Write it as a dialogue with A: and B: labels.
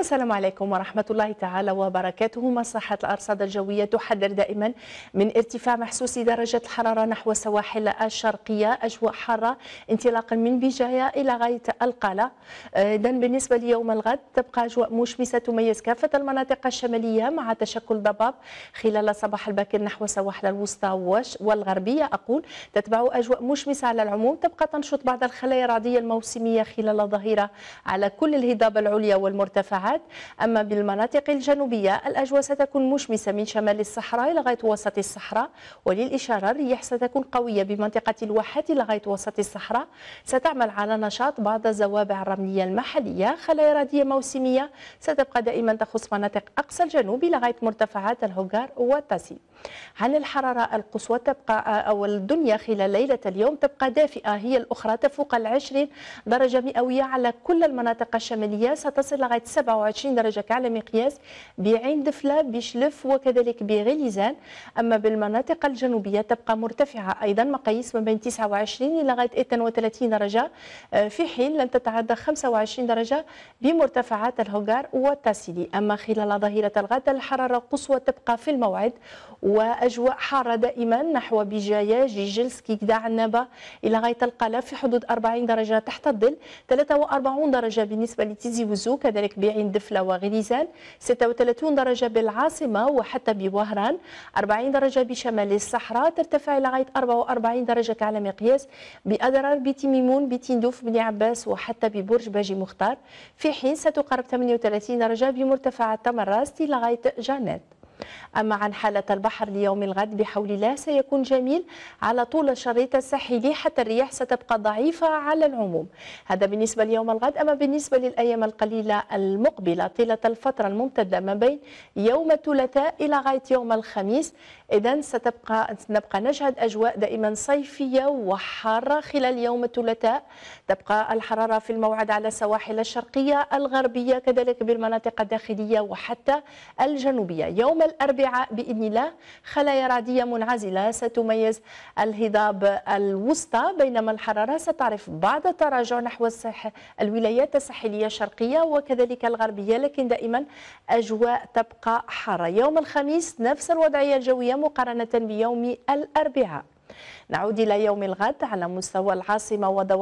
A: السلام عليكم ورحمة الله تعالى وبركاته مصلحة الأرصاد الجوية تحذر دائما من ارتفاع محسوس درجة الحرارة نحو السواحل الشرقية أجواء حارة انطلاقا من بجاية إلى غاية القلة آه، إذا بالنسبة ليوم الغد تبقى أجواء مشمسة تميز كافة المناطق الشمالية مع تشكل ضباب خلال الصباح الباكر نحو السواحل الوسطى والغربية أقول تتبع أجواء مشمسة على العموم تبقى تنشط بعض الخلايا الرعدية الموسمية خلال الظهيرة على كل الهضاب العليا والمرتفعات الساعات أما بالمناطق الجنوبية الأجواء ستكون مشمسة من شمال الصحراء لغاية وسط الصحراء وللإشارة الرياح ستكون قوية بمنطقة الواحات لغاية وسط الصحراء ستعمل على نشاط بعض الزوابع الرملية المحلية خلايا رادية موسمية ستبقى دائما تخص مناطق أقصى الجنوب لغاية مرتفعات الهوغار والتاسي عن الحرارة القصوى تبقى أو الدنيا خلال ليلة اليوم تبقى دافئة هي الأخرى تفوق العشرين درجة مئوية على كل المناطق الشمالية ستصل لغاية 27 120 درجة كعلى مقياس بعين دفلة بشلف وكذلك بغليزان أما بالمناطق الجنوبية تبقى مرتفعة أيضا مقاييس ما بين 29 إلى غاية 32 درجة آه، في حين لن تتعدى 25 درجة بمرتفعات الهوغار والتاسيلي أما خلال ظهيرة الغد الحرارة القصوى تبقى في الموعد وأجواء حارة دائما نحو بجاية جيجلس كيكدا عنابة إلى غاية القلا في حدود 40 درجة تحت الظل 43 درجة بالنسبة لتيزي وزو كذلك بعين دفلة وغليزان 36 درجة بالعاصمة وحتى بوهران 40 درجة بشمال الصحراء ترتفع لغاية 44 درجة على مقياس بأدرار بيتي ميمون بتندوف بن عباس وحتى ببرج باجي مختار في حين ستقرب 38 درجة بمرتفع تمراستي لغاية جانيت أما عن حالة البحر ليوم الغد بحول الله سيكون جميل على طول الشريط الساحلي حتى الرياح ستبقى ضعيفة على العموم هذا بالنسبة ليوم الغد أما بالنسبة للأيام القليلة المقبلة طيلة الفترة الممتدة ما بين يوم الثلاثاء إلى غاية يوم الخميس إذا ستبقى نبقى نشهد أجواء دائما صيفية وحارة خلال يوم الثلاثاء تبقى الحرارة في الموعد على السواحل الشرقية الغربية كذلك بالمناطق الداخلية وحتى الجنوبية يوم الأربعاء بإذن الله خلايا رعدية منعزلة ستميز الهضاب الوسطى بينما الحرارة ستعرف بعض التراجع نحو الصح الولايات الساحلية الشرقية وكذلك الغربية لكن دائما أجواء تبقى حارة يوم الخميس نفس الوضعية الجوية مقارنة بيوم الأربعاء نعود إلى يوم الغد على مستوى العاصمة وضوء